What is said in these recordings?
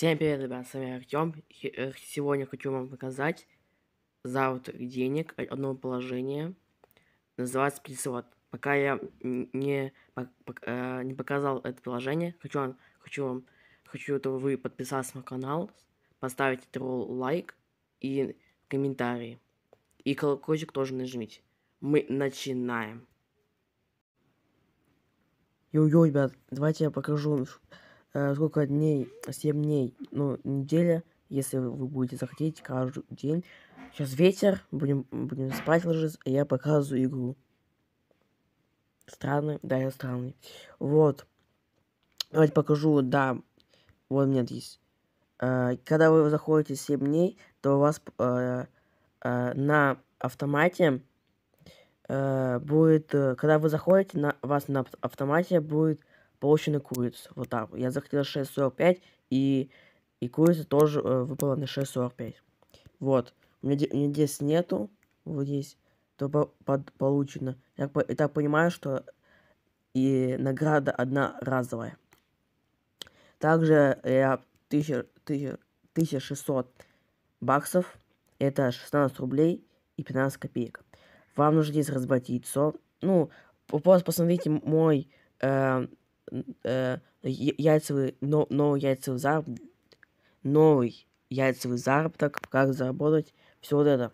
Всем привет, ребят, с вами Артем. Э, сегодня хочу вам показать завод денег одного положения. Называется присылок. Пока я не, э, не показал это приложение, хочу вам, хочу вам, хочу, чтобы вы подписались на канал, поставить тролл лайк и комментарии. И колокольчик тоже нажмите. Мы начинаем. Йо-йо, ребят, давайте я покажу Э, сколько дней, 7 дней, ну, неделя, если вы будете заходить каждый день. Сейчас ветер, будем, будем спать ложиться, а я показываю игру. Странный, да, я странный. Вот. Давайте покажу, да, вот у меня здесь. Э, когда вы заходите 7 дней, то у вас э, э, на автомате э, будет, э, когда вы заходите, на вас на автомате будет получена курица. Вот так. Я захотел 6.45, и, и курица тоже э, выпала на 6.45. Вот. У меня, у меня здесь нету. Вот здесь. То по, под, получено. Я так понимаю, что и награда одна разовая. Также я 1000, 1000, 1600 баксов. Это 16 рублей и 15 копеек. Вам нужно здесь разбивать яйцо. Ну, просто посмотрите мой э, э, яйцевый, но, новый яйцевый заработок, новый яйцевый заработок, как заработать, все вот это.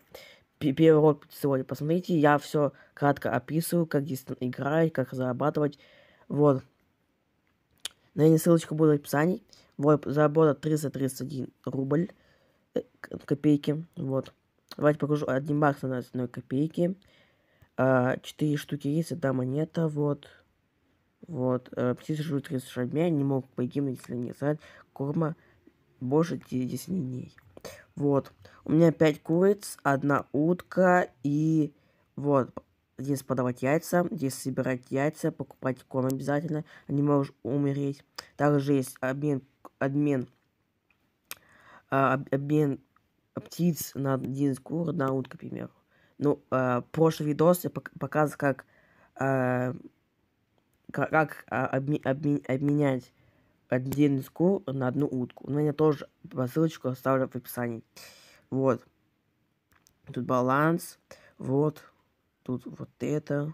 Первый урок сегодня, посмотрите, я все кратко описываю, как здесь играть, как зарабатывать, вот. На ней ссылочка будет в описании. Вот, заработать 331 рубль э, копейки, вот. Давайте покажу, 1 бакс на нас 1 копейки. 4 штуки есть, одна монета, вот. Вот, птицы живут 36 дней, они могут погибнуть, если не знают корма больше 10 дней. Вот, у меня 5 куриц, одна утка и вот, здесь подавать яйца, здесь собирать яйца, покупать корм обязательно, не могут умереть. Также есть обмен, обмен, а, обмен птиц на один кур, на утку, к примеру. Ну, а, прошлый видос я показывал, как э, как а, обме обме обменять один скул на одну утку. Ну, я тоже ссылочку оставлю в описании. Вот. Тут баланс. Вот. Тут вот это.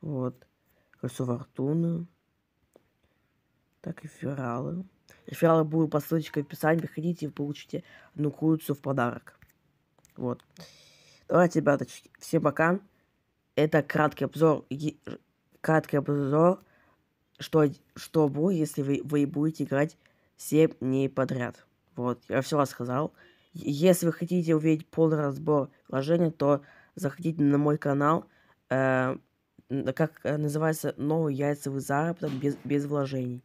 Вот. Кольцо фортуны. Так, и фералы. Эфиралы будут по ссылочке в описании. Приходите и получите одну курицу в подарок. Вот. Давайте, ребяточки, всем пока. Это краткий обзор краткий обзор, что, что будет, если вы, вы будете играть 7 дней подряд. Вот, я все рассказал. Если вы хотите увидеть полный разбор вложения, то заходите на мой канал, э, как э, называется, новый яйцевый заработок без, без вложений.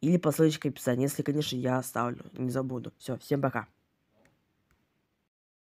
Или по ссылочке в описании, если, конечно, я оставлю, не забуду. Все, всем пока.